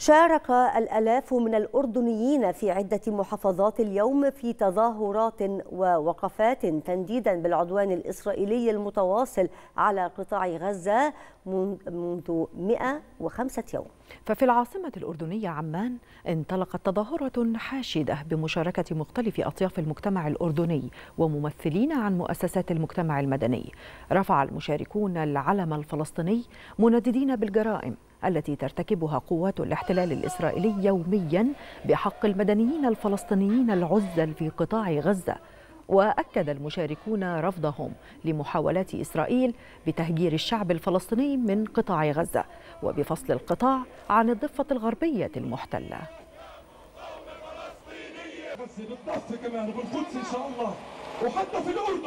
شارك الألاف من الأردنيين في عدة محافظات اليوم في تظاهرات ووقفات تنديدا بالعدوان الإسرائيلي المتواصل على قطاع غزة منذ 105 يوم ففي العاصمة الأردنية عمان انطلقت تظاهرة حاشدة بمشاركة مختلف أطياف المجتمع الأردني وممثلين عن مؤسسات المجتمع المدني رفع المشاركون العلم الفلسطيني منددين بالجرائم التي ترتكبها قوات الاحتلال الإسرائيلي يوميا بحق المدنيين الفلسطينيين العزل في قطاع غزة وأكد المشاركون رفضهم لمحاولات إسرائيل بتهجير الشعب الفلسطيني من قطاع غزة وبفصل القطاع عن الضفة الغربية المحتلة بالقدس كمان وبالقدس إن شاء الله وحتى في الأردن